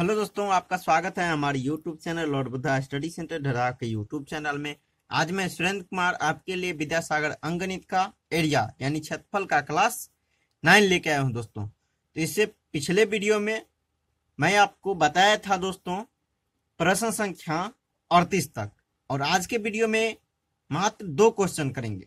hello दोस्तों आपका स्वागत है हमारे YouTube channel Lord Buddha study centre ढरा के यूट्यूब चैनल में आज मैं सुरेंद्र कुमार आपके लिए विद्यासागर अंगणित का एरिया यानी छतफल का क्लास नाइन लेके आया हूँ दोस्तों तो इससे पिछले वीडियो में मैं आपको बताया था दोस्तों प्रश्न संख्या अड़तीस तक और आज के वीडियो में मात्र दो क्वेश्चन करेंगे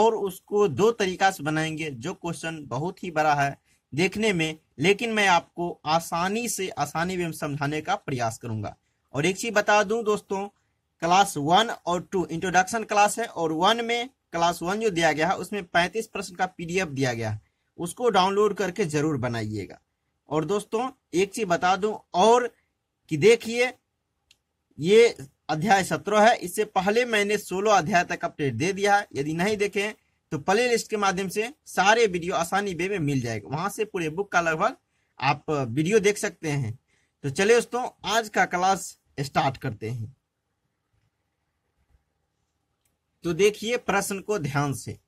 और उसको दो तरीका से बनाएंगे जो क्वेश्चन बहुत ही बड़ा है देखने में लेकिन मैं आपको आसानी से आसानी में समझाने का प्रयास करूंगा और एक चीज बता दूं दोस्तों क्लास वन और टू इंट्रोडक्शन क्लास है और वन में क्लास वन जो दिया गया है उसमें पैंतीस प्रश्न का पीडीएफ दिया गया है उसको डाउनलोड करके जरूर बनाइएगा और दोस्तों एक चीज बता दूं और कि देखिए ये अध्याय सत्रह है इससे पहले मैंने सोलह अध्याय तक अपडेट दे दिया है यदि नहीं देखें तो प्ले लिस्ट के माध्यम से सारे वीडियो आसानी वे में मिल जाएगा वहां से पूरे बुक का लगभग आप वीडियो देख सकते हैं तो चलिए दोस्तों आज का क्लास स्टार्ट करते हैं तो देखिए प्रश्न को ध्यान से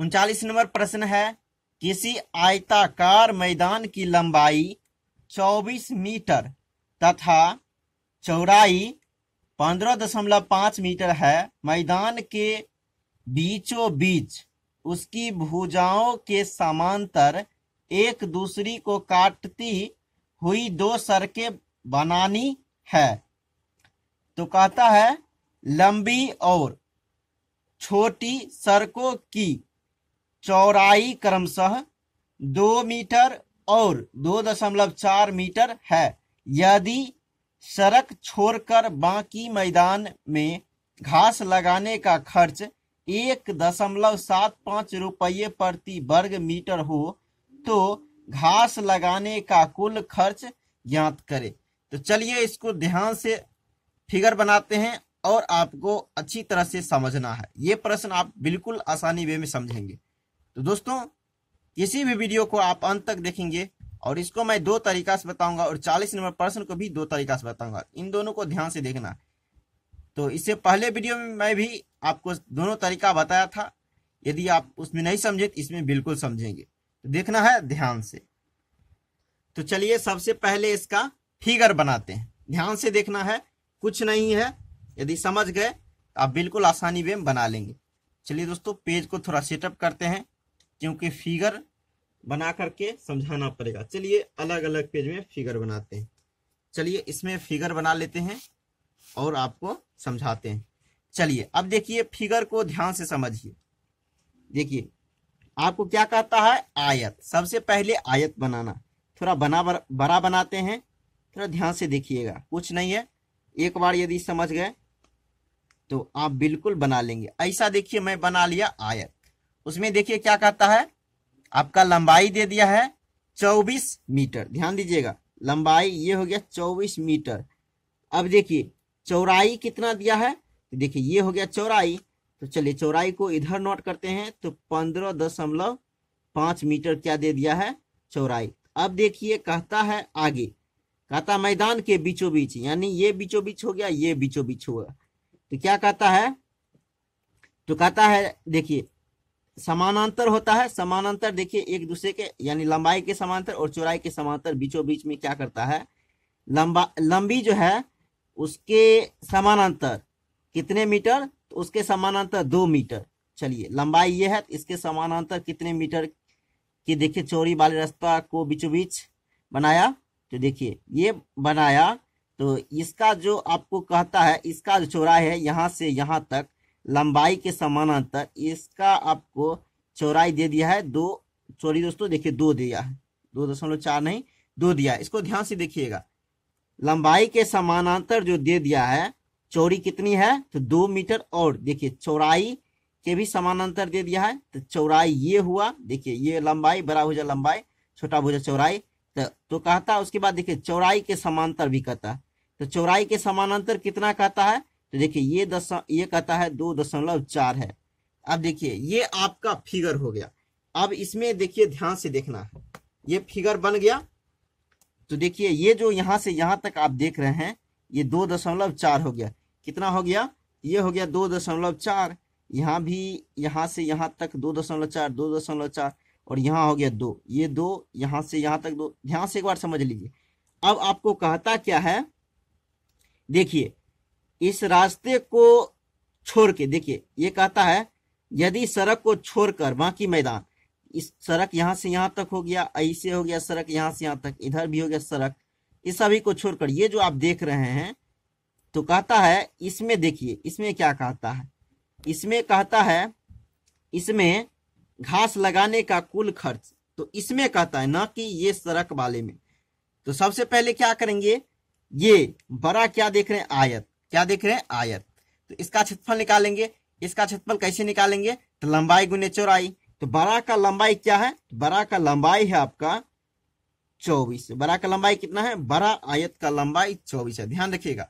उनचालीस नंबर प्रश्न है किसी आयताकार मैदान की लंबाई 24 मीटर तथा चौड़ाई 15.5 मीटर है मैदान के बीचों बीच उसकी भुजाओं के समांतर एक दूसरी को काटती हुई दो सरके बनानी है तो कहता है लंबी और छोटी सरकों की चौड़ाई क्रमशः दो मीटर और दो दशमलव चार मीटर है यदि सड़क छोड़कर बाकी मैदान में घास लगाने का खर्च एक दशमलव सात पाँच रुपये प्रति वर्ग मीटर हो तो घास लगाने का कुल खर्च ज्ञात करें तो चलिए इसको ध्यान से फिगर बनाते हैं और आपको अच्छी तरह से समझना है ये प्रश्न आप बिल्कुल आसानी वे में समझेंगे तो दोस्तों किसी भी वीडियो को आप अंत तक देखेंगे और इसको मैं दो तरीका से बताऊंगा और 40 नंबर प्रश्न को भी दो तरीका से बताऊंगा इन दोनों को ध्यान से देखना तो इससे पहले वीडियो में मैं भी आपको दोनों तरीका बताया था यदि आप उसमें नहीं समझे तो इसमें बिल्कुल समझेंगे तो देखना है ध्यान से तो चलिए सबसे पहले इसका फिगर बनाते हैं ध्यान से देखना है कुछ नहीं है यदि समझ गए तो आप बिल्कुल आसानी में बना लेंगे चलिए दोस्तों पेज को थोड़ा सेटअप करते हैं क्योंकि फिगर बना करके समझाना पड़ेगा चलिए अलग अलग पेज में फिगर बनाते हैं चलिए इसमें फिगर बना लेते हैं और आपको समझाते हैं चलिए अब देखिए फिगर को ध्यान से समझिए देखिए आपको क्या कहता है आयत सबसे पहले आयत बनाना थोड़ा बना बर, बड़ा बनाते हैं थोड़ा ध्यान से देखिएगा कुछ नहीं है एक बार यदि समझ गए तो आप बिल्कुल बना लेंगे ऐसा देखिए मैं बना लिया आयत उसमें देखिए क्या कहता है आपका लंबाई दे दिया है चौबीस मीटर ध्यान दीजिएगा लंबाई ये हो गया चौबीस मीटर अब देखिए चौराई कितना दिया है तो देखिए ये हो गया चौराई तो चलिए चौराई को इधर नोट करते हैं तो पंद्रह दशमलव पांच मीटर क्या दे दिया है चौराई अब देखिए कहता है आगे कहता मैदान के बीचों बीच यानी ये बीचों बीच हो गया ये बीचों बीच हुआ तो क्या कहता है तो कहता है देखिए समानांतर होता है समानांतर देखिए एक दूसरे के यानी लंबाई के समांतर और चौराई के समांतर बीचों बीच में क्या करता है लंबा लंबी जो है उसके समानांतर कितने मीटर तो उसके समानांतर दो मीटर चलिए लंबाई ये है इसके समानांतर कितने मीटर की देखिए चौड़ी वाले रास्ता को बीचों बीच बनाया तो देखिए ये बनाया तो इसका जो आपको कहता है इसका जो चौराई है यहाँ से यहाँ तक लंबाई के समानांतर इसका आपको चौराई दे दिया है दो सॉरी दोस्तों देखिए दो दिया है दो दशमलव चार नहीं दो दिया इसको ध्यान से देखिएगा लंबाई के समानांतर जो दे दिया है चौड़ी कितनी है तो दो मीटर और देखिए चौड़ाई के भी समानांतर दे दिया है तो चौड़ाई ये हुआ देखिए ये लंबाई बड़ा भुजा लंबाई छोटा भुजा चौड़ाई तो, तो कहता है उसके बाद देखिए चौड़ाई के समांतर भी कहता है तो चौड़ाई के समानांतर कितना कहता है तो देखिए ये दस ये कहता है दो दशमलव चार है अब देखिए ये आपका फिगर हो गया अब इसमें देखिए ध्यान से देखना है ये फिगर बन गया तो देखिए ये जो यहां से यहां तक आप देख रहे हैं ये दो दशमलव चार हो गया कितना हो गया ये हो गया दो दशमलव चार यहाँ भी यहाँ से यहाँ तक दो दशमलव चार दो दशमलव चार और यहाँ हो गया दो ये दो यहाँ से यहाँ तक दो ध्यान से एक बार समझ लीजिए अब आपको कहता क्या है देखिए इस रास्ते को छोड़ के देखिए ये कहता है यदि सड़क को छोड़कर बाकी मैदान इस सड़क यहाँ से यहाँ तक हो गया ऐसे हो गया सड़क यहाँ से यहाँ तक इधर भी हो गया सड़क इस सभी को छोड़कर ये जो आप देख रहे हैं तो कहता है इसमें देखिए इसमें क्या कहता है इसमें कहता है इसमें घास लगाने का कुल खर्च तो इसमें कहता है ना कि ये सड़क वाले में तो सबसे पहले क्या करेंगे ये बड़ा क्या देख रहे हैं आयत क्या देख रहे हैं आयत तो इसका क्षेत्रफल निकालेंगे इसका क्षेत्रफल कैसे निकालेंगे तो लंबाई गुने चौराई तो बड़ा का लंबाई क्या है तो बड़ा का लंबाई है आपका चौबीस बड़ा का लंबाई कितना है बड़ा आयत का लंबाई चौबीस है ध्यान रखिएगा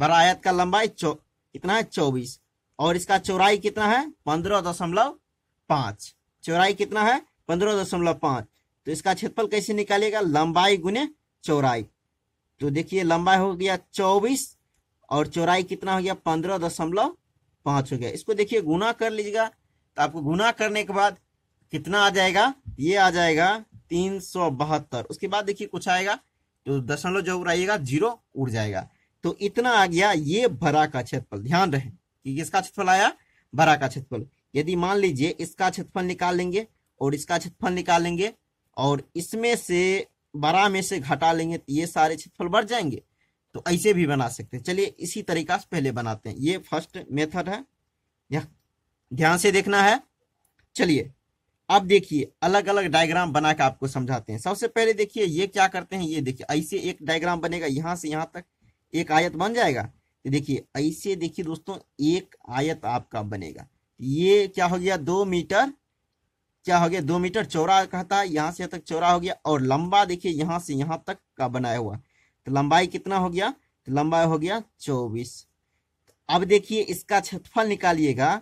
बरायत का लंबाई चौ कितना है चौबीस और इसका चौराई कितना है पंद्रह दशमलव पांच चौराई कितना है पंद्रह दशमलव पांच तो इसका क्षेत्रफल कैसे निकालेगा लंबाई गुने चौराई तो देखिए लंबाई हो गया चौबीस और चौराई कितना हो गया पंद्रह दशमलव पांच हो गया इसको देखिए गुना कर लीजिएगा तो आपको गुना करने के बाद कितना आ जाएगा ये आ जाएगा तीन सौ बहत्तर उसके बाद देखिए कुछ आएगा तो दशमलव जो उड़ाइएगा जीरो उड़ जाएगा तो इतना आ गया ये भरा का क्षेत्रफल ध्यान रहे कि किसका क्षेत्रफल आया भरा का क्षेत्रफल यदि मान लीजिए इसका क्षेत्रफल निकाल लेंगे और इसका क्षेत्रफल निकाल लेंगे और इसमें से बड़ा में से घटा लेंगे तो ये सारे क्षेत्रफल बढ़ जाएंगे तो ऐसे भी बना सकते हैं चलिए इसी तरीका से पहले बनाते हैं ये फर्स्ट मेथड है ध्यान से देखना है चलिए अब देखिए अलग अलग डायग्राम बना के आपको समझाते हैं सबसे पहले देखिए ये क्या करते हैं ये देखिए ऐसे एक डायग्राम बनेगा यहां से यहां तक एक आयत बन जाएगा तो देखिए ऐसे देखिए दोस्तों एक आयत आपका बनेगा ये क्या हो गया दो मीटर क्या हो गया दो मीटर चौरा कहता है यहाँ से यहाँ तक चौड़ा हो गया और लंबा देखिए यहाँ से यहाँ तक का बनाया हुआ तो लंबाई कितना हो गया तो लंबाई हो गया चौबीस अब देखिए इसका क्षेत्रफल निकालिएगा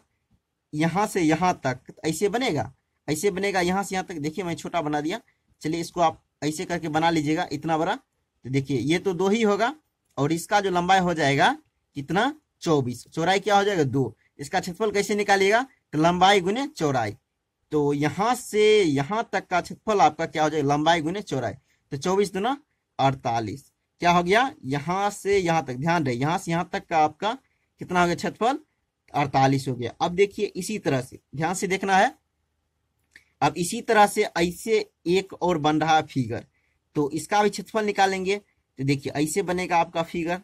यहां से यहाँ तक ऐसे बनेगा ऐसे बनेगा यहाँ से यहाँ तक देखिए मैं छोटा बना दिया चलिए इसको आप ऐसे करके बना लीजिएगा इतना बड़ा तो देखिए ये तो दो ही होगा और इसका जो लंबाई हो जाएगा कितना चौबीस चौराई क्या हो जाएगा दो इसका क्षेत्रफल कैसे निकालिएगा तो लंबाई गुने चौराई तो यहां से यहां तक का क्षेत्रफल आपका क्या हो जाएगा लंबाई गुने चौराई तो चौबीस दुना अड़तालीस क्या हो गया यहां से यहां तक ध्यान रहे यहां से यहां तक का आपका कितना हो गया क्षेत्रफल अड़तालीस हो गया अब देखिए इसी तरह से ध्यान से देखना है अब इसी तरह से ऐसे एक और बन रहा फिगर तो इसका भी क्षेत्रफल निकालेंगे तो देखिए ऐसे बनेगा आपका फिगर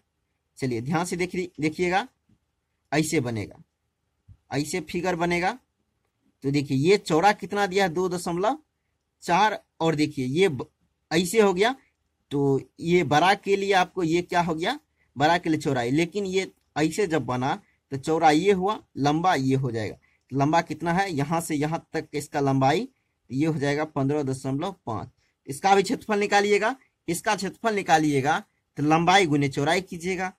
चलिए ध्यान से देखिए देखिएगा ऐसे बनेगा ऐसे फिगर बनेगा तो देखिए ये चौड़ा कितना दिया है दो दशमलव चार और देखिए ये ऐसे हो गया तो ये बड़ा के लिए आपको ये क्या हो गया बड़ा के लिए चौड़ाई लेकिन ये ऐसे जब बना तो चौड़ा ये हुआ लंबा ये हो जाएगा लंबा कितना है यहाँ से यहाँ तक इसका लंबाई ये हो जाएगा पंद्रह दशमलव पाँच इसका भी क्षेत्रफल निकालिएगा इसका क्षेत्रफल निकालिएगा तो लंबाई गुने चौराई कीजिएगा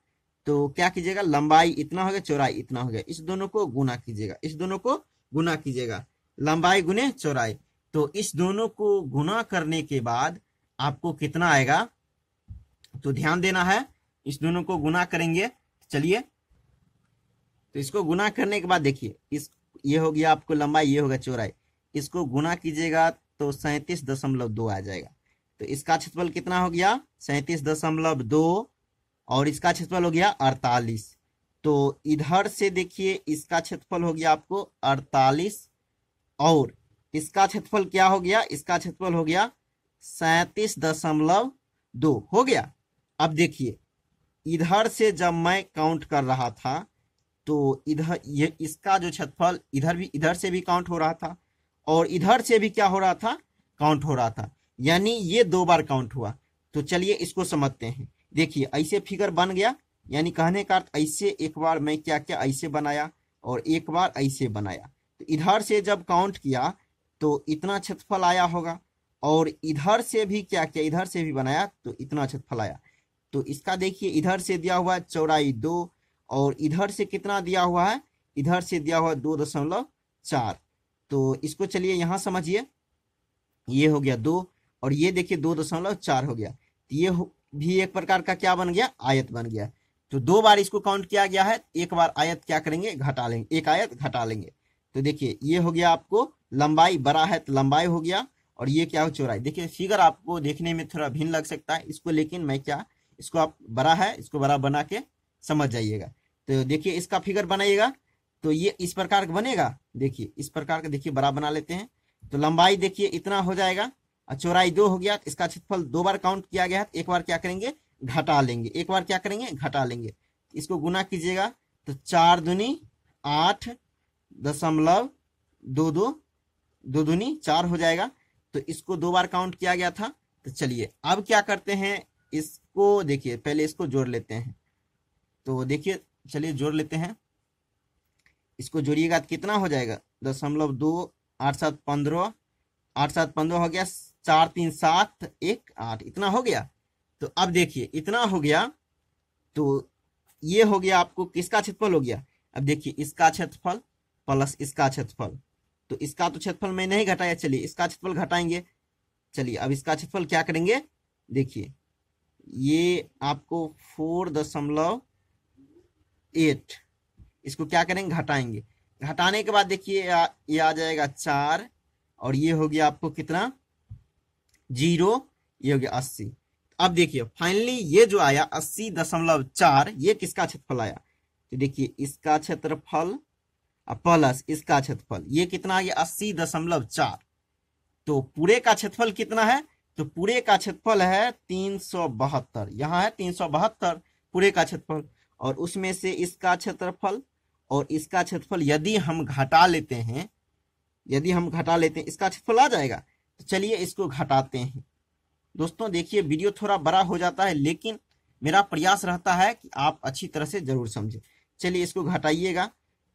तो क्या कीजिएगा लंबाई इतना हो गया चौराई इतना हो गया इस दोनों को गुना कीजिएगा इस दोनों को गुना कीजिएगा लंबाई गुने चौराई तो इस दोनों को गुना करने के बाद आपको कितना आएगा तो ध्यान देना है इस दोनों को गुना करेंगे तो चलिए तो इसको गुना करने के बाद देखिए इस ये हो गया आपको लंबाई ये होगा चौराई इसको गुना कीजिएगा तो सैंतीस दशमलव दो आ जाएगा तो इसका क्षेत्रफल कितना हो गया सैंतीस दशमलव दो और इसका क्षेत्रफल हो गया अड़तालीस तो इधर से देखिए इसका क्षेत्रफल हो गया आपको अड़तालीस और इसका क्षेत्रफल क्या हो गया इसका क्षेत्रफल हो गया सैतीस दशमलव दो हो गया अब देखिए इधर से जब मैं काउंट कर रहा था तो इधर ये इसका जो क्षेत्रफल इधर भी इधर से भी काउंट हो रहा था और इधर से भी क्या हो रहा था काउंट हो रहा था यानी ये दो बार काउंट हुआ तो चलिए इसको समझते हैं देखिए ऐसे फिगर बन गया यानी कहने का अर्थ ऐसे एक बार मैं क्या क्या ऐसे बनाया और एक बार ऐसे बनाया तो इधर से जब काउंट किया तो इतना क्षेत्रफल आया होगा और इधर से भी क्या क्या इधर से भी बनाया तो इतना क्षेत्रफल आया तो इसका देखिए इधर से दिया हुआ है चौड़ाई दो और इधर से कितना दिया हुआ है इधर से दिया हुआ दो दशमलव चार तो इसको चलिए यहां समझिए ये हो गया दो और ये देखिए दो दशमलव चार हो गया तो ये भी एक प्रकार का क्या बन गया आयत बन गया तो दो बार इसको काउंट किया गया है एक बार आयत क्या करेंगे घटा लेंगे एक आयत घटा लेंगे तो देखिए ये हो गया आपको लंबाई बड़ा है तो लंबाई हो गया और ये क्या हो चौराई देखिए फिगर आपको देखने में थोड़ा भिन्न लग सकता है इसको लेकिन मैं क्या इसको आप बड़ा है इसको बड़ा बना के समझ जाइएगा तो देखिए इसका फिगर बनाइएगा तो ये इस प्रकार का बनेगा देखिए इस प्रकार का देखिए बड़ा बना लेते हैं तो लंबाई देखिए इतना हो जाएगा चौराई दो हो गया तो इसका क्षेत्रफल दो बार काउंट किया गया है तो एक बार क्या करेंगे घटा लेंगे एक बार क्या करेंगे घटा लेंगे इसको गुना कीजिएगा तो चार दुनी आठ दशमलव दो दो दो दुनी चार हो जाएगा तो इसको दो बार काउंट किया गया था तो चलिए अब क्या करते हैं इसको देखिए पहले इसको जोड़ लेते हैं तो देखिए चलिए जोड़ लेते हैं इसको जोड़िएगा तो कितना हो जाएगा दशमलव दो आठ सात पंद्रह आठ सात पंद्रह हो गया चार तीन सात एक आठ इतना हो गया तो अब देखिए इतना हो गया तो ये हो गया आपको किसका क्षेत्रफल हो गया अब देखिए इसका क्षेत्रफल प्लस इसका क्षेत्रफल तो इसका तो क्षेत्रफल में नहीं घटाया चलिए इसका क्षेत्रफल घटाएंगे चलिए अब इसका क्षेत्रफल क्या करेंगे देखिए ये आपको फोर दशमलव एट इसको क्या करेंगे घटाएंगे घटाने के बाद देखिए ये आ जाएगा चार और ये हो गया आपको कितना जीरो ये हो गया अस्सी अब देखिए फाइनली ये जो आया अस्सी दशमलव चार ये किसका क्षेत्रफल आया तो देखिए इसका क्षेत्रफल प्लस इसका क्षेत्रफल ये कितना आ अस्सी दशमलव चार तो पूरे का क्षेत्रफल कितना है तो पूरे का क्षेत्रफल है तीन सौ बहत्तर यहाँ है तीन सौ बहत्तर पूरे का क्षेत्रफल और उसमें से इसका क्षेत्रफल और इसका क्षेत्रफल यदि हम घटा लेते हैं यदि हम घटा लेते हैं इसका क्षेत्रफल आ जाएगा तो चलिए इसको घटाते हैं दोस्तों देखिए वीडियो थोड़ा बड़ा हो जाता है लेकिन मेरा प्रयास रहता है कि आप अच्छी तरह से जरूर समझें चलिए इसको घटाइएगा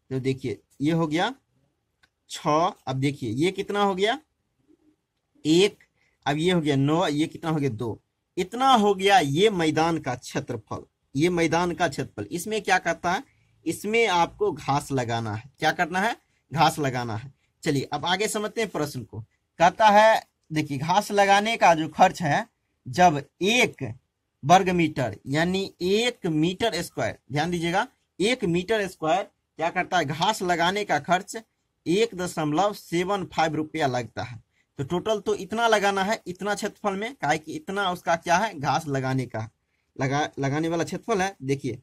तो देखिए ये हो गया छ अब देखिए ये कितना हो गया एक अब ये हो गया नौ ये कितना हो गया दो इतना हो गया ये मैदान का क्षेत्रफल ये मैदान का क्षेत्रफल इसमें क्या करता है इसमें आपको घास लगाना है क्या करना है घास लगाना है चलिए अब आगे समझते हैं प्रश्न को कहता है देखिए घास लगाने का जो खर्च है जब एक वर्ग मीटर यानी एक मीटर स्क्वायर ध्यान दीजिएगा एक मीटर स्क्वायर क्या करता है घास लगाने का खर्च एक दशमलव सेवन फाइव रुपया लगता है तो टोटल तो इतना लगाना है इतना क्षेत्रफल में का कि इतना उसका क्या है घास लगाने का लगा लगाने वाला क्षेत्रफल है देखिए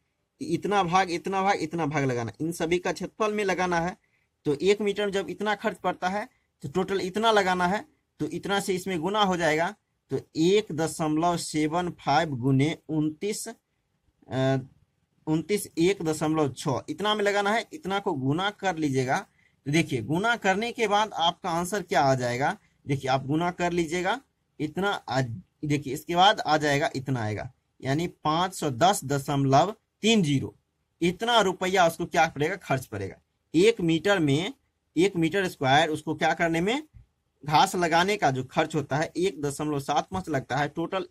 इतना भाग इतना भाग इतना भाग लगाना इन सभी का क्षेत्रफल में लगाना है तो एक मीटर में जब इतना खर्च पड़ता है तो टोटल इतना लगाना है तो इतना से इसमें गुना हो जाएगा तो एक दशमलव सेवन फाइव गुने उनतीस उनतीस एक दशमलव छ इतना में लगाना है इतना को गुना कर लीजिएगा तो देखिए गुना करने के बाद आपका आंसर क्या आ जाएगा देखिए आप गुना कर लीजिएगा इतना देखिए इसके बाद आ जाएगा इतना आएगा यानी पाँच सौ दस दशमलव तीन जीरो इतना रुपया उसको क्या पड़ेगा खर्च पड़ेगा एक मीटर में एक मीटर स्क्वायर उसको क्या करने में घास लगाने का जो खर्च होता है एक दशमलव सात पांच लगता है टोटल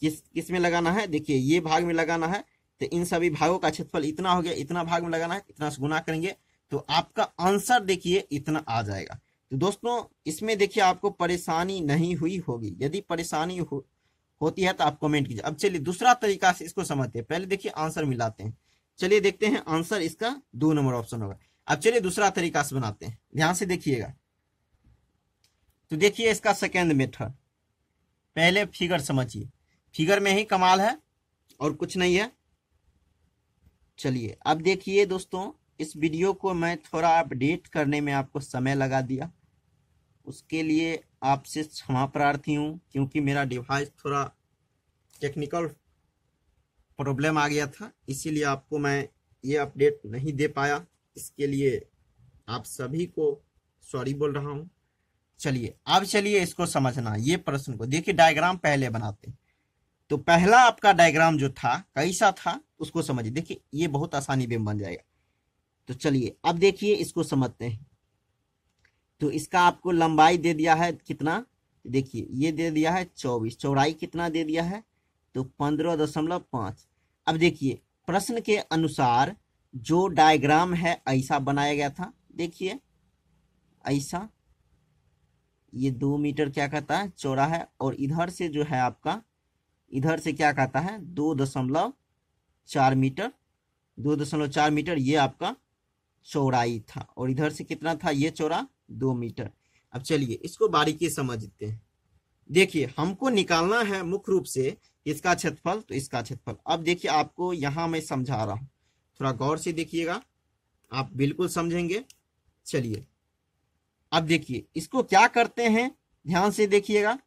किस किस में लगाना है देखिए ये भाग में लगाना है तो इन सभी भागों का क्षेत्रफल इतना हो गया इतना भाग में लगाना है इतना गुना करेंगे तो आपका आंसर देखिए इतना आ जाएगा तो दोस्तों इसमें देखिए आपको परेशानी नहीं हुई होगी यदि परेशानी हो, होती है तो आप कमेंट कीजिए अब चलिए दूसरा तरीका से इसको समझते हैं पहले देखिए आंसर मिलाते हैं चलिए देखते हैं आंसर इसका दो नंबर ऑप्शन होगा अब चलिए दूसरा तरीका से बनाते हैं ध्यान से देखिएगा तो देखिए इसका सेकेंड मेथड पहले फिगर समझिए फिगर में ही कमाल है और कुछ नहीं है चलिए अब देखिए दोस्तों इस वीडियो को मैं थोड़ा अपडेट करने में आपको समय लगा दिया उसके लिए आपसे क्षमा प्रार्थी हूँ क्योंकि मेरा डिवाइस थोड़ा टेक्निकल प्रॉब्लम आ गया था इसीलिए आपको मैं ये अपडेट नहीं दे पाया इसके लिए आप सभी को सॉरी बोल रहा हूं चलिए अब चलिए इसको समझना ये प्रश्न को देखिए डायग्राम पहले बनाते हैं तो पहला आपका डायग्राम जो था कैसा था उसको समझिए देखिए ये बहुत आसानी में बन जाएगा तो चलिए अब देखिए इसको समझते हैं तो इसका आपको लंबाई दे दिया है कितना देखिए ये दे दिया है चौबीस चौड़ाई कितना दे दिया है तो पंद्रह दशमलव पांच अब देखिए प्रश्न के अनुसार जो डायग्राम है ऐसा बनाया गया था देखिए ऐसा ये दो मीटर क्या कहता है चौड़ा है और इधर से जो है आपका इधर से क्या कहता है दो दशमलव चार मीटर दो दशमलव चार मीटर ये आपका चौड़ाई था और इधर से कितना था ये चौड़ा दो मीटर अब चलिए इसको बारीकी समझते हैं देखिए हमको निकालना है मुख्य रूप से इसका क्षेत्रफल तो इसका क्षेत्रफल अब देखिए आपको यहां मैं समझा रहा हूं थोड़ा गौर से देखिएगा आप बिल्कुल समझेंगे चलिए अब देखिए इसको क्या करते हैं ध्यान से देखिएगा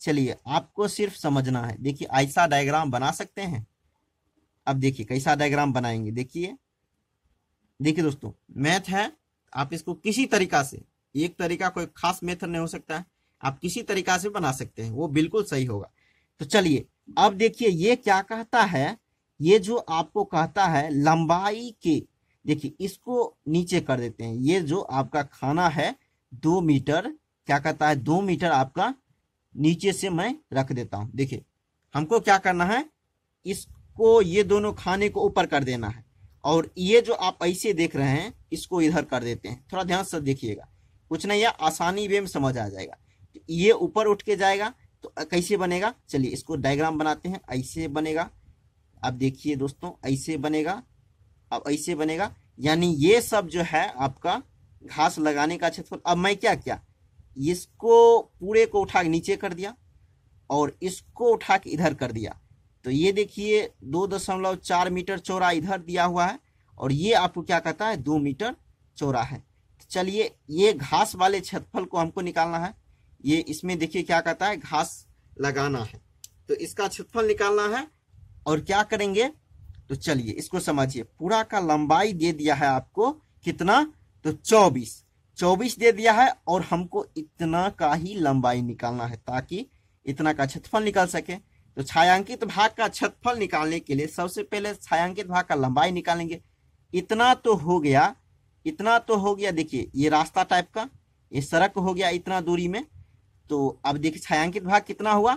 चलिए आपको सिर्फ समझना है देखिए ऐसा डायग्राम बना सकते हैं अब देखिए कैसा डायग्राम बनाएंगे देखिए देखिए दोस्तों मैथ है आप इसको किसी तरीका से एक तरीका कोई खास मेथड नहीं हो सकता है आप किसी तरीका से बना सकते हैं वो बिल्कुल सही होगा तो चलिए अब देखिए ये क्या कहता है ये जो आपको कहता है लंबाई के देखिए इसको नीचे कर देते हैं ये जो आपका खाना है दो मीटर क्या कहता है दो मीटर आपका नीचे से मैं रख देता हूं देखिए हमको क्या करना है इसको ये दोनों खाने को ऊपर कर देना है और ये जो आप ऐसे देख रहे हैं इसको इधर कर देते हैं थोड़ा ध्यान से देखिएगा कुछ नहीं है आसानी वे में समझ आ जाएगा तो ये ऊपर उठ के जाएगा तो कैसे बनेगा चलिए इसको डायग्राम बनाते हैं ऐसे बनेगा अब देखिए दोस्तों ऐसे बनेगा अब ऐसे बनेगा यानी ये सब जो है आपका घास लगाने का क्षेत्रफल अब मैं क्या किया इसको पूरे को उठा के नीचे कर दिया और इसको उठा के इधर कर दिया तो ये देखिए दो दशमलव चार मीटर चौरा इधर दिया हुआ है और ये आपको क्या कहता है दो मीटर चौरा है तो चलिए ये घास वाले क्षेत्रफल को हमको निकालना है ये इसमें देखिए क्या कहता है घास लगाना है तो इसका क्षेत्रफल निकालना है और क्या करेंगे तो चलिए इसको समझिए पूरा का लंबाई दे दिया है आपको कितना तो चौबीस चौबीस दे दिया है और हमको इतना का ही लंबाई निकालना है ताकि इतना का क्षेत्रफल निकाल सके तो छायांकित भाग का क्षेत्रफल निकालने के लिए सबसे पहले छायांकित भाग का लंबाई निकालेंगे इतना तो हो गया इतना तो हो गया देखिए ये रास्ता टाइप का ये सड़क हो गया इतना दूरी में तो अब देखिए छायांकित भाग कितना हुआ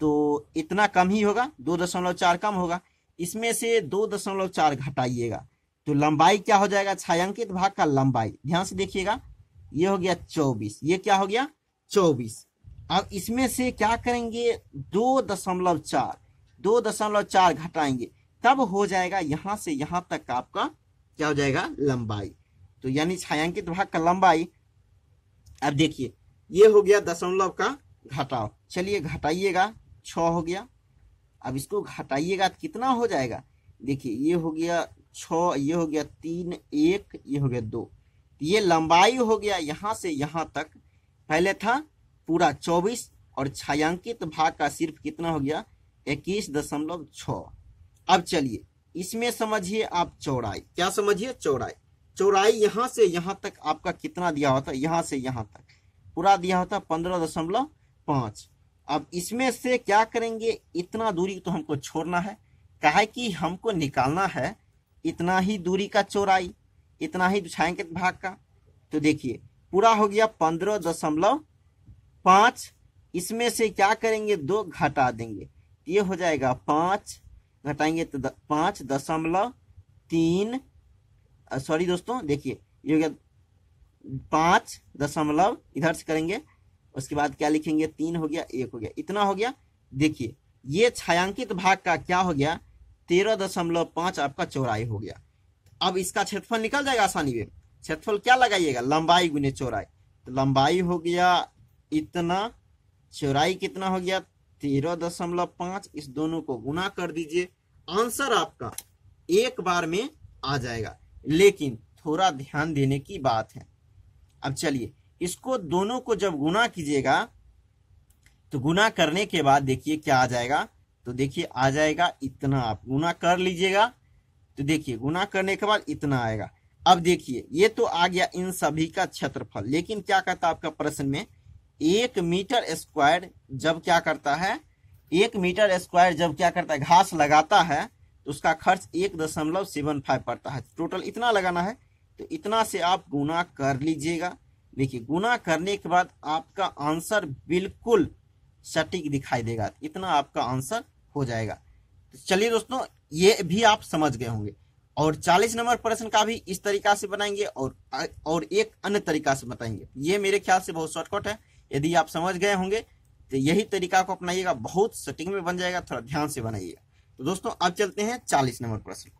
तो इतना कम ही होगा दो दशमलव चार कम होगा इसमें से दो दशमलव चार घटाइएगा तो लंबाई क्या हो जाएगा छायांकित भाग का लंबाई ध्यान से देखिएगा ये हो गया चौबीस ये क्या हो गया चौबीस अब इसमें से क्या करेंगे दो दशमलव चार दो दशमलव चार घटाएंगे तब हो जाएगा यहां से यहां तक आपका क्या हो जाएगा लंबाई तो यानी छायांकित भाग का लंबाई अब देखिए ये हो गया दशमलव का घटाओ चलिए घटाइएगा छ हो गया अब इसको घटाइएगा तो कितना हो जाएगा देखिए ये हो गया छ ये हो गया तीन एक ये हो गया दो तो ये लंबाई हो गया यहाँ से यहाँ तक पहले था पूरा चौबीस और छायांकित भाग का सिर्फ कितना हो गया इक्कीस दशमलव छ अब चलिए इसमें समझिए आप चौड़ाई क्या समझिए चौड़ाई चौड़ाई यहाँ से यहाँ तक आपका कितना दिया होता है यहाँ से यहाँ तक पूरा दिया होता पंद्रह दशमलव पाँच अब इसमें से क्या करेंगे इतना दूरी तो हमको छोड़ना है कहा कि हमको निकालना है इतना ही दूरी का चौराई इतना ही छायांकित भाग का तो देखिए पूरा हो गया पंद्रह दशमलव पाँच इसमें से क्या करेंगे दो घटा देंगे ये हो जाएगा पाँच घटाएंगे तो पांच पाँच दशमलव तीन सॉरी दोस्तों देखिए ये हो गया पाँच दशमलव इधर से करेंगे उसके बाद क्या लिखेंगे तीन हो गया एक हो गया इतना हो गया देखिए ये छायांकित भाग का क्या हो गया तेरह दशमलव पांच आपका चौराई हो गया अब इसका क्षेत्रफल निकल जाएगा आसानी में क्षेत्रफल क्या लगाइएगा लंबाई गुने चौराई तो लंबाई हो गया इतना चौराई कितना हो गया तेरह दशमलव पांच इस दोनों को गुना कर दीजिए आंसर आपका एक बार में आ जाएगा लेकिन थोड़ा ध्यान देने की बात है अब चलिए इसको दोनों को जब गुना कीजिएगा तो गुना करने के बाद देखिए क्या आ जाएगा तो देखिए आ जाएगा इतना आप गुना कर लीजिएगा तो देखिए गुना करने के बाद इतना आएगा अब देखिए ये तो आ गया इन सभी का क्षेत्रफल लेकिन क्या कहता आपका प्रश्न में एक मीटर स्क्वायर जब क्या करता है एक मीटर स्क्वायर जब क्या करता है घास लगाता है तो उसका खर्च एक दशमलव सेवन फाइव पड़ता है टोटल इतना लगाना है तो इतना से आप गुना कर लीजिएगा देखिए गुना करने के बाद आपका आंसर बिल्कुल सटीक दिखाई देगा इतना आपका आंसर हो जाएगा तो चलिए दोस्तों ये भी आप समझ गए होंगे और 40 नंबर प्रश्न का भी इस तरीका से बनाएंगे और और एक अन्य तरीका से बताएंगे ये मेरे ख्याल से बहुत शॉर्टकट है यदि आप समझ गए होंगे तो यही तरीका को अपनाइएगा बहुत सटीक में बन जाएगा थोड़ा ध्यान से बनाइएगा तो दोस्तों अब चलते हैं चालीस नंबर प्रश्न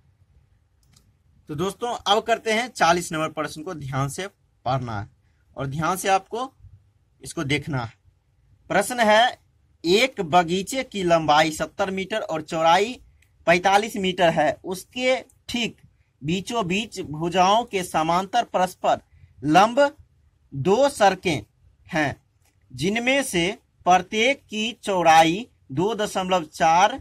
तो दोस्तों अब करते हैं चालीस नंबर प्रश्न को ध्यान से पढ़ना और ध्यान से आपको इसको देखना है प्रश्न है एक बगीचे की लंबाई सत्तर मीटर और चौड़ाई पैतालीस मीटर है उसके ठीक बीचों बीच भुजाओं के समांतर परस्पर लंब दो सड़कें हैं जिनमें से प्रत्येक की चौड़ाई दो दशमलव चार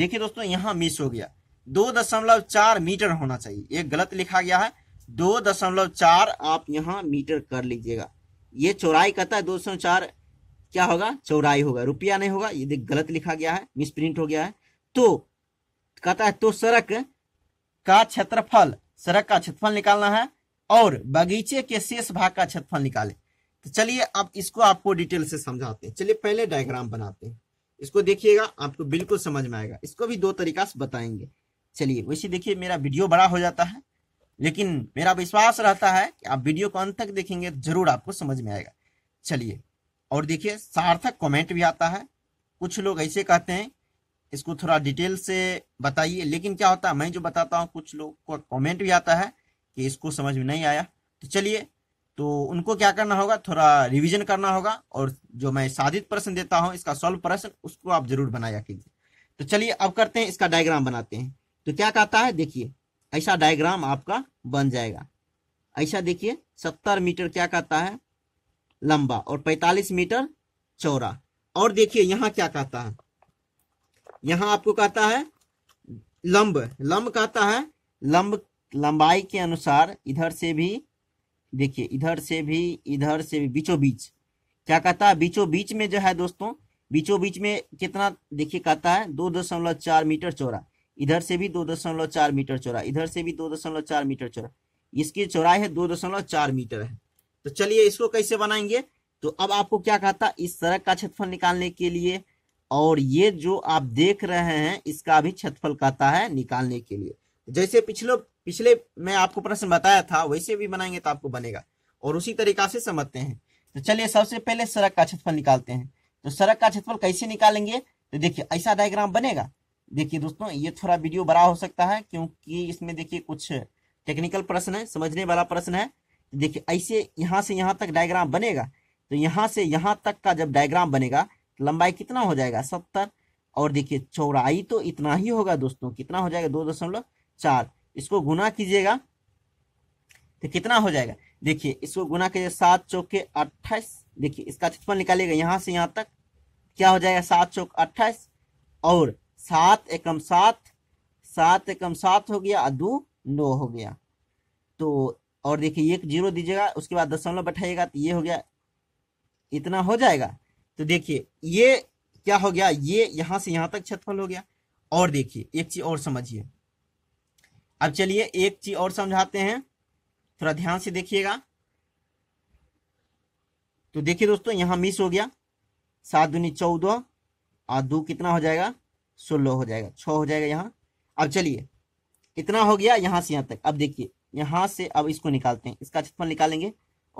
देखिए दोस्तों यहां मिस हो गया दो दशमलव चार मीटर होना चाहिए ये गलत लिखा गया है दो दशमलव चार आप यहाँ मीटर कर लीजिएगा ये चौराई कहता है दो दशमलव चार क्या होगा चौराई होगा रुपया नहीं होगा ये गलत लिखा गया है मिस प्रिंट हो गया है तो कहता है तो सड़क का क्षेत्रफल सड़क का क्षेत्रफल निकालना है और बगीचे के शेष भाग का क्षेत्रफल निकाले तो चलिए अब इसको आपको डिटेल से समझाते हैं चलिए पहले डायग्राम बनाते हैं इसको देखिएगा आपको बिल्कुल समझ में आएगा इसको भी दो तरीका से बताएंगे चलिए वैसे देखिए मेरा वीडियो बड़ा हो जाता है लेकिन मेरा विश्वास रहता है कि आप वीडियो को अंत तक देखेंगे जरूर आपको समझ में आएगा चलिए और देखिए सार्थक कमेंट भी आता है कुछ लोग ऐसे कहते हैं इसको थोड़ा डिटेल से बताइए लेकिन क्या होता है मैं जो बताता हूँ कुछ लोग को कमेंट भी आता है कि इसको समझ में नहीं आया तो चलिए तो उनको क्या करना होगा थोड़ा रिविजन करना होगा और जो मैं साधित प्रश्न देता हूँ इसका सॉल्व प्रश्न उसको आप जरूर बनाया कीजिए तो चलिए अब करते हैं इसका डायग्राम बनाते हैं तो क्या कहता है देखिए ऐसा डायग्राम आपका बन जाएगा ऐसा देखिए सत्तर मीटर क्या कहता है लंबा और पैतालीस मीटर चौड़ा और देखिए यहाँ क्या कहता है यहाँ आपको कहता है लंब लंब कहता है लंब लंबाई के अनुसार इधर से भी देखिए इधर से भी इधर से भी बीचों बीच क्या कहता है बीचों बीच में जो है दोस्तों बीचों बीच में कितना देखिए कहता है दो दशमलव चार मीटर चौड़ा इधर से भी दो दशमलव चार मीटर चौड़ा इधर से भी दो दशमलव चार मीटर चौड़ा इसकी चौराई है दो दशमलव चार मीटर है तो चलिए इसको कैसे बनाएंगे तो अब आपको क्या कहा था इस सड़क का क्षेत्रफल निकालने के लिए और ये जो आप देख रहे हैं इसका भी क्षेत्रफल कहता है निकालने के लिए जैसे पिछले पिछले मैं आपको प्रश्न बताया था वैसे भी बनाएंगे तो आपको बनेगा और उसी तरीका से समझते हैं तो चलिए सबसे पहले सड़क का क्षेत्रफल निकालते हैं तो सड़क का क्षेत्रफल कैसे निकालेंगे तो देखिए ऐसा डायग्राम बनेगा देखिए दोस्तों ये थोड़ा वीडियो बड़ा हो सकता है क्योंकि इसमें देखिए कुछ टेक्निकल प्रश्न है समझने वाला प्रश्न है देखिए ऐसे यहाँ से यहाँ तक डायग्राम बनेगा तो यहाँ से यहाँ तक का जब डायग्राम बनेगा तो लंबाई कितना हो जाएगा सत्तर और देखिए चौड़ाई तो इतना ही होगा दोस्तों कितना हो जाएगा दो दशमलव चार इसको गुना कीजिएगा तो कितना हो जाएगा देखिए इसको गुना कीजिए सात चौके अट्ठाईस देखिए इसका छिपन निकालिएगा यहाँ से यहाँ तक क्या हो जाएगा सात चौक अट्ठाईस और सात एकम सात सात एकम सात हो गया और दो नौ हो गया तो और देखिए एक जीरो दीजिएगा उसके बाद दशमलव बैठाइएगा तो ये हो गया इतना हो जाएगा तो देखिए ये क्या हो गया ये यहां से यहां तक क्षेत्रफल हो गया और देखिए एक चीज और समझिए अब चलिए एक चीज और समझाते हैं थोड़ा ध्यान से देखिएगा तो देखिए दोस्तों यहां मिस हो गया सात दूनी चौदह और दो कितना हो जाएगा सोलह हो जाएगा छ हो जाएगा यहाँ अब चलिए इतना हो गया यहाँ से यहाँ तक अब देखिए यहाँ से अब इसको निकालते हैं इसका छतफल निकालेंगे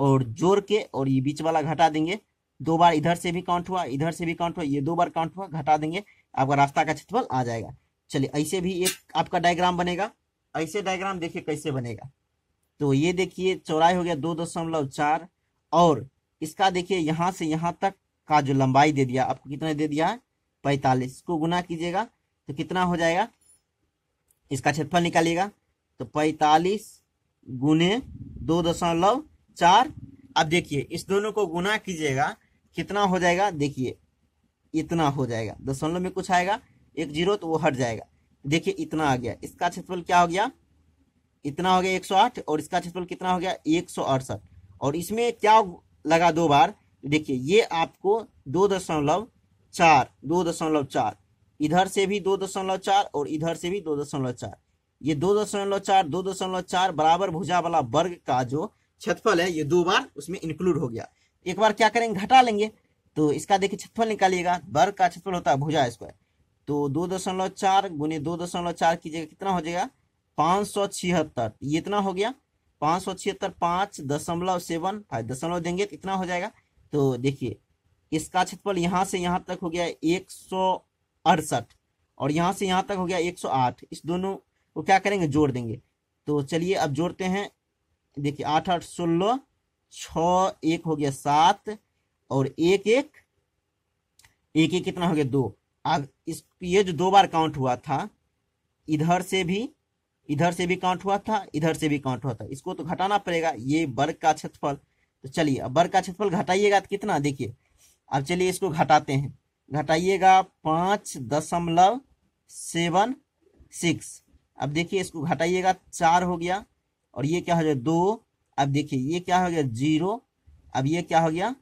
और जोड़ के और ये बीच वाला घटा देंगे दो बार इधर से भी काउंट हुआ इधर से भी काउंट हुआ ये दो बार काउंट हुआ घटा देंगे आपका रास्ता का क्षेत्रफल आ जाएगा चलिए ऐसे भी एक आपका डायग्राम बनेगा ऐसे डायग्राम देखिए कैसे बनेगा तो ये देखिए चौराई हो गया दो दशमलव चार और इसका देखिए यहाँ से यहाँ तक का जो लंबाई दे दिया आपको कितना दे दिया है पैतालीस को गुना कीजिएगा तो कितना हो जाएगा इसका क्षेत्रफल निकालिएगा तो पैतालीस गुने दो दशमलव चार अब देखिए इस दोनों को गुना कीजिएगा कितना हो जाएगा देखिए इतना हो जाएगा दशमलव में कुछ आएगा एक जीरो तो वो हट जाएगा देखिए इतना आ गया इसका क्षेत्रफल क्या हो गया इतना हो गया आठ और इसका क्षेत्रफल कितना हो गया एक और इसमें क्या लगा दो बार देखिए ये आपको दो दशमलव चार दो दशमलव चार इधर से भी दो दशमलव चार और इधर से भी दो दशमलव चार ये दो दशमलव चार दो दशमलव चार बराबर भुजा वाला वर्ग का जो क्षेत्रफल है ये दो बार उसमें इंक्लूड हो गया एक बार क्या करेंगे घटा लेंगे तो इसका देखिए क्षेत्रफल निकालिएगा वर्ग का क्षेत्रफल होता है भुजा स्क्वायर तो दो दशमलव चार गुने दो दशमलव चार की जगह कितना हो जाएगा पांच सौ छिहत्तर ये इतना हो गया पांच सौ छिहत्तर पाँच दशमलव सेवन फाइव दशमलव देंगे तो इतना हो जाएगा तो देखिए इसका क्षेत्रफल यहाँ से यहाँ तक हो गया एक और यहाँ से यहाँ तक हो गया 108 इस दोनों को क्या करेंगे जोड़ देंगे तो चलिए अब जोड़ते हैं देखिए आठ आठ सोलह छ एक हो गया सात और एक एक एक एक कितना हो गया दो अब इस ये जो दो बार काउंट हुआ था इधर से भी इधर से भी काउंट हुआ था इधर से भी काउंट हुआ था इसको तो घटाना पड़ेगा ये वर्ग का क्षेत्रफल तो चलिए अब वर्ग का क्षेत्रफल घटाइएगा तो कितना देखिए अब चलिए इसको घटाते हैं घटाइएगा पाँच दशमलव सेवन सिक्स अब देखिए इसको घटाइएगा चार हो गया और ये क्या हो गया दो अब देखिए ये क्या हो गया जीरो अब ये क्या हो गया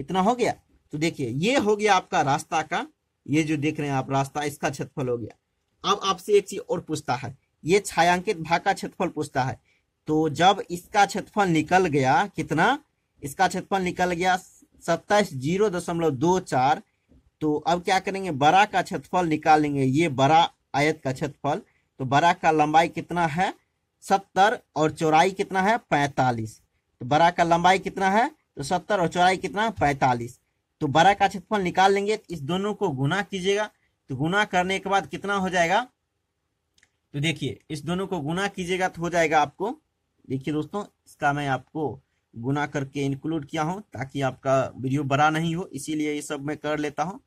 इतना हो गया तो देखिए ये हो गया आपका रास्ता का ये जो देख रहे हैं आप रास्ता इसका क्षेत्रफल हो गया अब आपसे एक चीज और पूछता है ये छायांकित भाग का क्षेत्रफल पूछता है तो जब इसका क्षेत्रफल निकल गया कितना इसका क्षेत्रफल निकल गया सत्ताईस जीरो दशमलव दो चार तो अब क्या करेंगे बड़ा का क्षेत्रफल निकाल लेंगे ये बड़ा आयत का क्षेत्रफल तो बड़ा का लंबाई कितना है सत्तर और चौड़ाई कितना है पैंतालीस तो बड़ा का लंबाई कितना है तो सत्तर और चौड़ाई कितना है पैंतालीस तो बड़ा का क्षेत्रफल निकाल लेंगे तो इस दोनों को गुना कीजिएगा तो गुना करने के बाद कितना हो जाएगा तो देखिए इस दोनों को गुना कीजिएगा तो हो जाएगा आपको देखिए दोस्तों इसका मैं आपको गुना करके इंक्लूड किया हूं ताकि आपका वीडियो बड़ा नहीं हो इसीलिए ये सब मैं कर लेता हूँ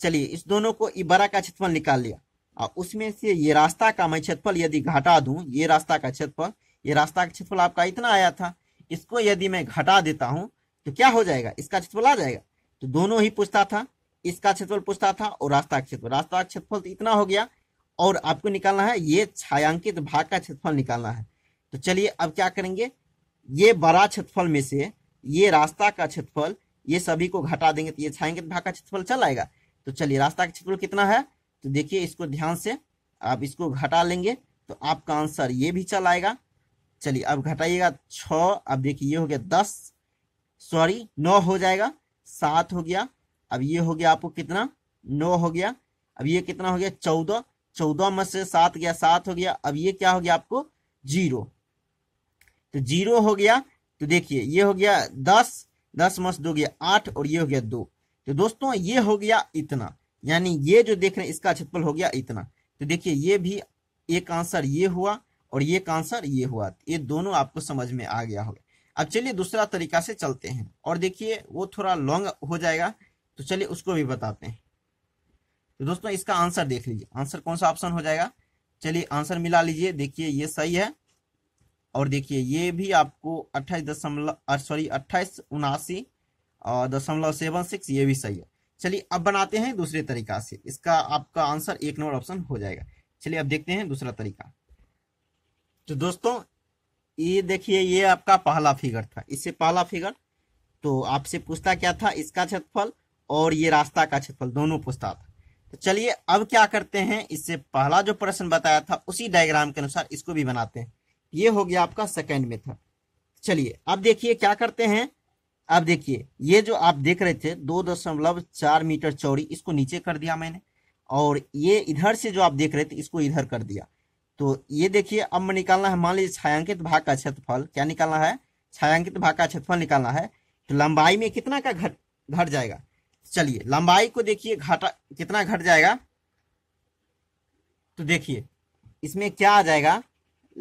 चलिए इस दोनों को बड़ा का क्षेत्रफल निकाल लिया और उसमें से ये रास्ता का मैं क्षेत्रफल यदि घटा दूं ये रास्ता का क्षेत्रफल ये रास्ता का क्षेत्रफल आपका इतना आया था इसको यदि मैं घटा देता हूँ तो क्या हो जाएगा इसका क्षेत्रफल आ जाएगा तो दोनों ही पूछता था इसका क्षेत्रफल पूछता था और रास्ता का क्षेत्रफल रास्ता का क्षेत्रफल तो इतना हो गया और आपको निकालना है ये छायांकित भाग का क्षेत्रफल निकालना है तो चलिए अब क्या करेंगे ये बड़ा क्षेत्रफल में से ये रास्ता का क्षेत्रफल ये सभी को घटा देंगे तो ये छाएंगे भाग का क्षेत्रफल चल आएगा तो चलिए रास्ता का क्षेत्रफल कितना है तो देखिए इसको ध्यान से आप इसको घटा लेंगे तो आपका आंसर ये भी चल आएगा चलिए अब घटाइएगा छ अब देखिए ये हो गया दस सॉरी नौ हो जाएगा सात हो गया अब ये हो गया आपको कितना नौ हो गया अब ये कितना हो गया चौदह चौदह में से सात गया सात हो गया अब ये क्या हो गया आपको जीरो तो जीरो हो गया तो देखिए ये हो गया दस दस मस दो गया आठ और ये हो गया दो तो दोस्तों ये हो गया इतना यानी ये जो देख रहे हैं इसका क्षेत्रफल हो गया इतना तो देखिए ये भी एक आंसर ये हुआ और ये आंसर ये हुआ ये दोनों आपको समझ में आ गया होगा अब चलिए दूसरा तरीका से चलते हैं और देखिए वो थोड़ा लॉन्ग हो जाएगा तो चलिए उसको भी बताते हैं तो दोस्तों इसका आंसर देख लीजिए आंसर कौन सा ऑप्शन हो जाएगा चलिए आंसर मिला लीजिए देखिए ये सही है और देखिए ये भी आपको अट्ठाईस दशमलव सॉरी अट्ठाईस उनासी दशमलव सेवन सिक्स ये भी सही है चलिए अब बनाते हैं दूसरे तरीका से इसका आपका आंसर एक नंबर ऑप्शन हो जाएगा चलिए अब देखते हैं दूसरा तरीका तो दोस्तों ये देखिए ये आपका पहला फिगर था इससे पहला फिगर तो आपसे पूछता क्या था इसका क्षेत्रफल और ये रास्ता का क्षेत्रफल दोनों पूछता था तो चलिए अब क्या करते हैं इससे पहला जो प्रश्न बताया था उसी डायग्राम के अनुसार इसको भी बनाते हैं ये हो गया आपका सेकेंड मेथड चलिए अब देखिए क्या करते हैं अब देखिए ये जो आप देख रहे थे दो दशमलव चार मीटर चौड़ी इसको नीचे कर दिया मैंने और ये इधर से जो आप देख रहे थे इसको इधर कर दिया तो ये देखिए अब मैं निकालना है मान लीजिए छायांकित भाग का क्षेत्रफल क्या निकालना है छायांकित भाग का क्षेत्रफल निकालना है तो लंबाई में कितना का घट घट जाएगा चलिए लंबाई को देखिए घाटा कितना घट जाएगा तो देखिए इसमें क्या आ जाएगा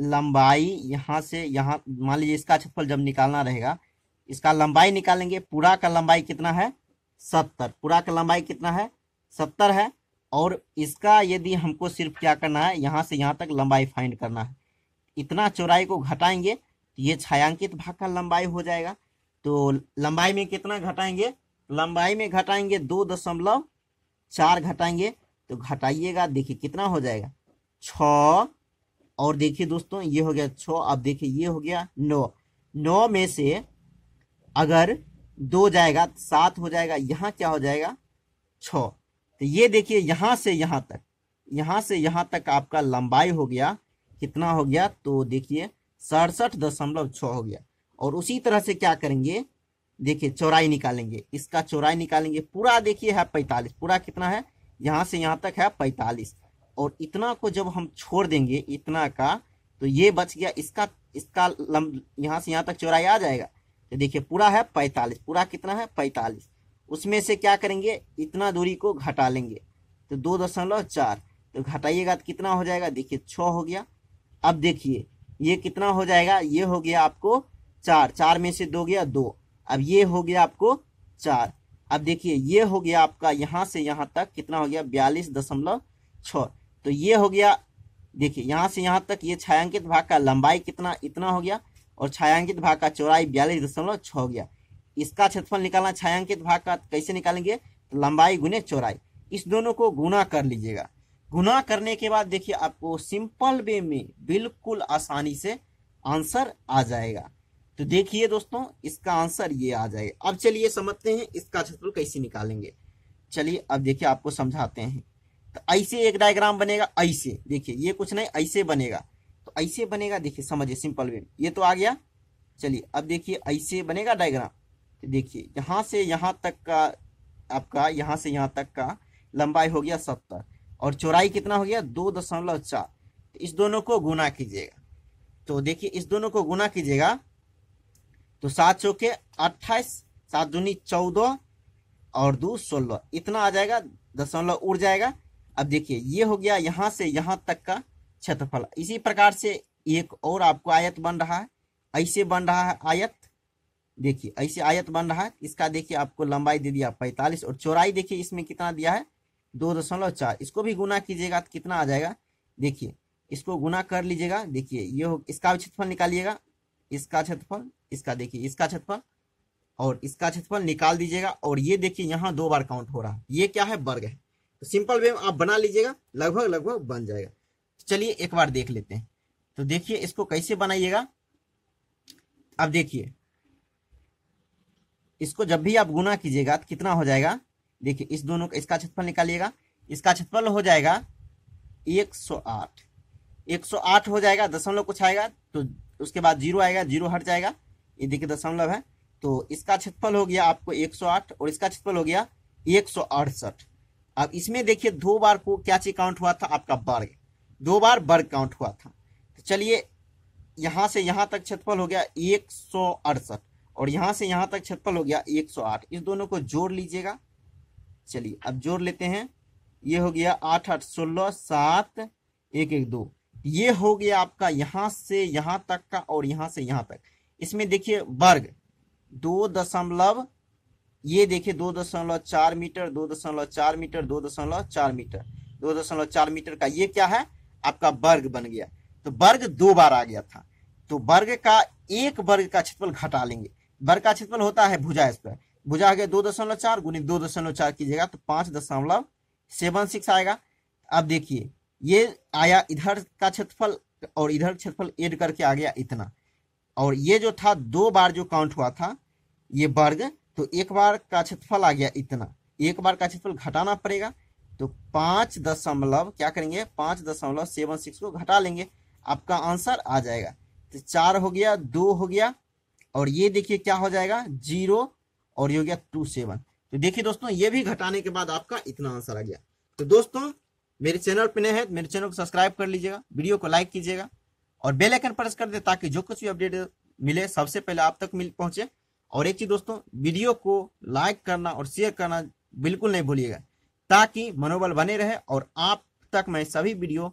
लंबाई यहाँ से यहाँ मान लीजिए इसका क्षेत्रफल जब निकालना रहेगा इसका लंबाई निकालेंगे पूरा का लंबाई कितना है सत्तर पूरा का लंबाई कितना है सत्तर है और इसका यदि हमको सिर्फ क्या करना है यहाँ से यहाँ तक लंबाई फाइंड करना है इतना चौराई को घटाएंगे तो ये छायांकित भाग का लंबाई हो जाएगा तो लंबाई में कितना घटाएंगे लंबाई में घटाएंगे दो दशमलव चार घटाएंगे तो घटाइएगा देखिए कितना हो जाएगा छ और देखिए दोस्तों ये हो गया छो अब देखिए ये हो गया नौ नौ में से अगर दो जाएगा सात हो जाएगा यहाँ क्या हो जाएगा छ तो ये देखिए यहां से यहाँ तक यहाँ से यहाँ तक आपका लंबाई हो गया कितना हो गया तो देखिए सड़सठ दशमलव छ हो गया और उसी तरह से क्या करेंगे देखिए चौराई निकालेंगे इसका चौराई निकालेंगे पूरा देखिए है पैतालीस पूरा कितना है यहाँ से यहाँ तक है पैतालीस और इतना को जब हम छोड़ देंगे इतना का तो ये बच गया इसका इसका लम यहाँ से यहाँ तक चौराई आ जाएगा तो देखिए पूरा है पैंतालीस पूरा कितना है पैंतालीस उसमें से क्या करेंगे इतना दूरी को घटा लेंगे तो दो दशमलव चार तो घटाइएगा तो कितना हो जाएगा देखिए छ हो गया अब देखिए ये कितना हो जाएगा ये हो गया आपको चार चार में से दो गया दो अब ये हो गया आपको चार अब देखिए ये हो गया आपका यहाँ से यहाँ तक कितना हो गया बयालीस दशमलव छः तो ये हो गया देखिए यहाँ से यहाँ तक ये छायांकित भाग का लंबाई कितना इतना हो गया और छायांकित भाग का चौड़ाई बयालीस दशमलव छ हो गया इसका क्षेत्रफल निकालना छायांकित भाग का कैसे निकालेंगे तो लंबाई गुने चौड़ाई इस दोनों को गुना कर लीजिएगा गुना करने के बाद देखिए आपको सिंपल वे में बिल्कुल आसानी से आंसर आ जाएगा तो देखिए दोस्तों इसका आंसर ये आ जाएगा अब चलिए समझते हैं इसका क्षेत्रफल कैसे निकालेंगे चलिए अब देखिए आपको समझाते हैं तो ऐसे एक डायग्राम बनेगा ऐसे देखिए ये कुछ नहीं ऐसे बनेगा तो ऐसे बनेगा देखिए समझिए सिंपल वे ये तो आ गया चलिए अब देखिए ऐसे बनेगा डायग्राम तो देखिए यहाँ से यहाँ तक का आपका यहाँ से यहाँ तक का लंबाई हो गया सत्तर और चौड़ाई कितना हो गया दो दशमलव चार तो इस दोनों को गुना कीजिएगा तो देखिए इस दोनों को गुना कीजिएगा तो सात चौके अट्ठाईस सात दूनी चौदह और दो सोलह इतना आ जाएगा दशमलव उड़ जाएगा अब देखिए ये हो गया यहाँ से यहाँ तक का क्षेत्रफल इसी प्रकार से एक और आपको आयत बन रहा है ऐसे बन रहा है आयत देखिए ऐसे आयत बन रहा है इसका देखिए आपको लंबाई दे दिया पैतालीस और चौराई देखिए इसमें कितना दिया है दो दशमलव चार इसको भी गुना कीजिएगा तो कितना आ जाएगा देखिए इसको गुना कर लीजिएगा देखिए ये हो इसका क्षेत्रफल निकालिएगा इसका क्षेत्रफल इसका देखिए इसका क्षेत्रफल और इसका क्षेत्रफल निकाल दीजिएगा और ये देखिए यहाँ दो बार काउंट हो रहा है ये क्या है वर्ग है तो सिंपल वेव आप बना लीजिएगा लगभग लगभग बन जाएगा चलिए एक बार देख लेते हैं तो देखिए इसको कैसे बनाइएगा अब देखिए इसको जब भी आप गुना कीजिएगा तो कितना हो जाएगा देखिए इस दोनों का इसका छतफल निकालिएगा इसका छतफल हो जाएगा 108 108 हो जाएगा दशमलव कुछ आएगा तो उसके बाद जीरो आएगा जीरो हट जाएगा ये देखिए दशमलव है तो इसका छतफल हो गया आपको 108 और इसका छतफल हो गया एक सौ अड़सठ अब इसमें देखिए दो बार को क्या चीज काउंट हुआ था आपका वर्ग दो बार वर्ग काउंट हुआ था तो चलिए यहां से यहां तक क्षेत्रफल हो गया एक सौ अड़सठ और यहां से यहां तक क्षेत्रफल हो गया एक सौ आठ इस दोनों को जोड़ लीजिएगा चलिए अब जोड़ लेते हैं ये हो गया आठ आठ सोलह सात एक एक दो ये हो गया आपका यहां से यहां तक का और यहां से यहां तक इसमें देखिए वर्ग दो दशमलव ये देखिए दो दशमलव चार मीटर दो दशमलव चार मीटर दो दशमलव चार मीटर दो दशमलव चार मीटर का ये क्या है आपका वर्ग बन गया तो वर्ग दो बार आ गया था तो वर्ग का एक वर्ग का क्षेत्रफल घटा लेंगे वर्ग का क्षेत्रफल होता है भुजा इस पर भुजा आ गया दो दशमलव चार गुनी दो दशमलव चार कीजिएगा तो पांच दशमलव सेवन सिक्स आएगा अब देखिए ये आया इधर का क्षेत्रफल और इधर क्षेत्रफल एड करके आ गया इतना और ये जो था दो बार जो काउंट हुआ था ये वर्ग तो एक बार का क्षेत्रफल आ गया इतना एक बार का क्षेत्रफल घटाना पड़ेगा तो पांच दशमलव क्या करेंगे पांच दशमलव सेवन सिक्स को घटा लेंगे आपका आंसर आ जाएगा तो चार हो गया दो हो गया और ये देखिए क्या हो जाएगा जीरो और ये हो गया टू सेवन तो देखिए दोस्तों ये भी घटाने के बाद आपका इतना आंसर आ गया तो दोस्तों मेरे चैनल पर नए हैं मेरे चैनल को सब्सक्राइब कर लीजिएगा वीडियो को लाइक कीजिएगा और बेल आइकन प्रेस कर दे ताकि जो कुछ भी अपडेट मिले सबसे पहले आप तक मिल पहुंचे और एक चीज दोस्तों वीडियो को लाइक करना और शेयर करना बिल्कुल नहीं भूलिएगा ताकि मनोबल बने रहे और आप तक मैं सभी वीडियो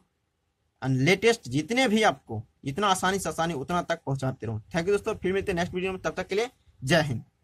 लेटेस्ट जितने भी आपको जितना आसानी से आसानी उतना तक पहुंचाते रहूं थैंक यू दोस्तों फिर मिलते हैं नेक्स्ट वीडियो में तब तक के लिए जय हिंद